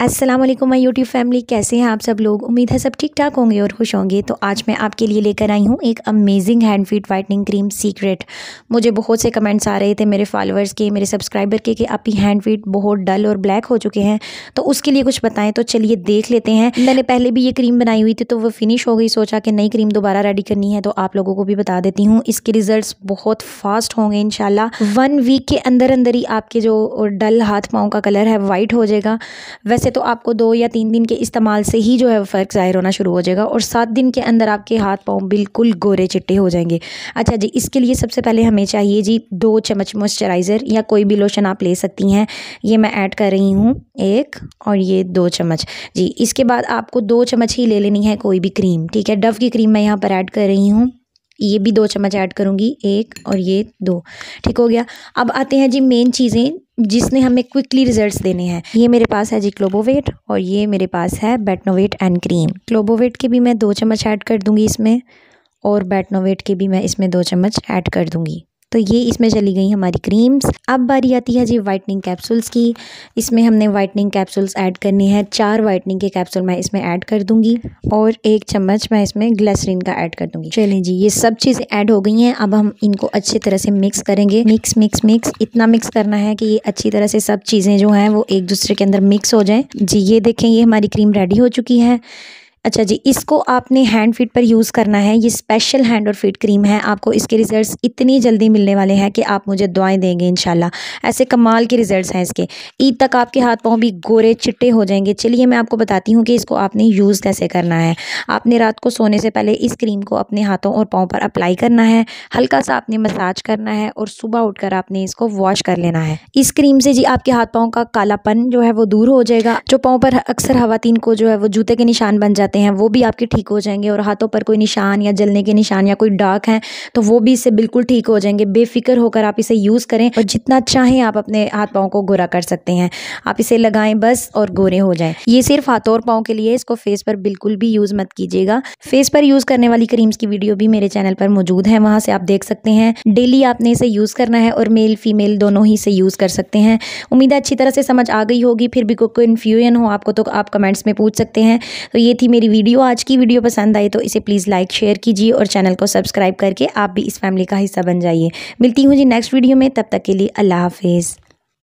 अस्सलाम वालेकुम my YouTube family कैसे हैं आप सब लोग उम्मीद है सब ठीक ठाक होंगे और खुश होंगे तो आज मैं आपके लिए लेकर आई हूँ एक amazing hand feet whitening cream secret मुझे बहुत से कमेंट्स आ रहे थे मेरे फॉलोअर्स के मेरे सब्सक्राइबर के कि आपकी हैंड फीट बहुत डल और ब्लैक हो चुके हैं तो उसके लिए कुछ बताएं तो चलिए देख लेते हैं मैंने पहले भी ये क्रीम बनाई हुई थी तो वो फिनिश हो गई सोचा कि नई क्रीम दोबारा रेडी करनी है तो आप लोगों को भी बता देती हूँ इसके रिजल्ट बहुत फास्ट होंगे इन वन वीक के अंदर अंदर ही आपके जो डल हाथ पाँव का कलर है वाइट हो जाएगा वैसे से तो आपको दो या तीन दिन के इस्तेमाल से ही जो है फ़र्क ज़ाहिर होना शुरू हो जाएगा और सात दिन के अंदर आपके हाथ पाँव बिल्कुल गोरे चिट्टे हो जाएंगे अच्छा जी इसके लिए सबसे पहले हमें चाहिए जी दो चम्मच मॉइस्चराइज़र या कोई भी लोशन आप ले सकती हैं ये मैं ऐड कर रही हूँ एक और ये दो चम्मच जी इसके बाद आपको दो चम्मच ही ले लेनी है कोई भी क्रीम ठीक है डव की क्रीम मैं यहाँ पर ऐड कर रही हूँ ये भी दो चम्मच ऐड करूँगी एक और ये दो ठीक हो गया अब आते हैं जी मेन चीज़ें जिसने हमें क्विकली रिजल्ट्स देने हैं ये मेरे पास है जी क्लोबोवेट और ये मेरे पास है बैटनोवेट एंड क्रीम क्लोबोवेट के भी मैं दो चम्मच ऐड कर दूँगी इसमें और बैटनोवेट के भी मैं इसमें दो चम्मच ऐड कर दूँगी तो ये इसमें चली गई हमारी क्रीम्स अब बारी आती है जी वाइटनिंग कैप्सूल्स की इसमें हमने वाइटनिंग कैप्सूल्स ऐड करनी है चार वाइटनिंग के कैप्सूल मैं इसमें ऐड कर दूंगी और एक चम्मच मैं इसमें ग्लैसरीन का ऐड कर दूंगी चलिए जी ये सब चीज़ें ऐड हो गई हैं अब हम इनको अच्छी तरह से मिक्स करेंगे मिक्स मिक्स मिक्स इतना मिक्स करना है कि ये अच्छी तरह से सब चीज़ें जो हैं वो एक दूसरे के अंदर मिक्स हो जाएँ जी ये देखें ये हमारी क्रीम रेडी हो चुकी है अच्छा जी इसको आपने हैंड फीट पर यूज़ करना है ये स्पेशल हैंड और फीट क्रीम है आपको इसके रिजल्ट्स इतनी जल्दी मिलने वाले हैं कि आप मुझे दुआएं देंगे इन ऐसे कमाल के रिजल्ट्स हैं इसके ईद तक आपके हाथ पाँव भी गोरे चिट्टे हो जाएंगे चलिए मैं आपको बताती हूँ कि इसको आपने यूज़ कैसे करना है आपने रात को सोने से पहले इस क्रीम को अपने हाथों और पाँव पर अप्लाई करना है हल्का सा आपने मसाज करना है और सुबह उठ आपने इसको वॉश कर लेना है इस क्रीम से जी आपके हाथ पाँव का कालापन जो है वो दूर हो जाएगा जो पाँव पर अक्सर खातन को जो है वो जूते के निशान बन जाते होते हैं वो भी आपके ठीक हो जाएंगे और हाथों पर कोई निशान या जलने के निशान या कोई डार्क हैं तो वो भी इससे बिल्कुल ठीक हो जाएंगे बेफिक्र होकर आप इसे यूज़ करें और जितना चाहें आप अपने हाथ पाओं को गोरा कर सकते हैं आप इसे लगाएं बस और गोरे हो जाएं ये सिर्फ हाथों और पाओं के लिए इसको फेस पर बिल्कुल भी यूज़ मत कीजिएगा फेस पर यूज़ करने वाली क्रीम्स की वीडियो भी मेरे चैनल पर मौजूद है वहाँ से आप देख सकते हैं डेली आपने इसे यूज़ करना है और मेल फीमेल दोनों ही इसे यूज़ कर सकते हैं उम्मीद है अच्छी तरह से समझ आ गई होगी फिर भी कोई कन्फ्यूजन हो आपको तो आप कमेंट्स में पूछ सकते हैं तो ये थी मेरी वीडियो आज की वीडियो पसंद आई तो इसे प्लीज़ लाइक शेयर कीजिए और चैनल को सब्सक्राइब करके आप भी इस फैमिली का हिस्सा बन जाइए मिलती हूँ जी नेक्स्ट वीडियो में तब तक के लिए अल्लाह हाफिज़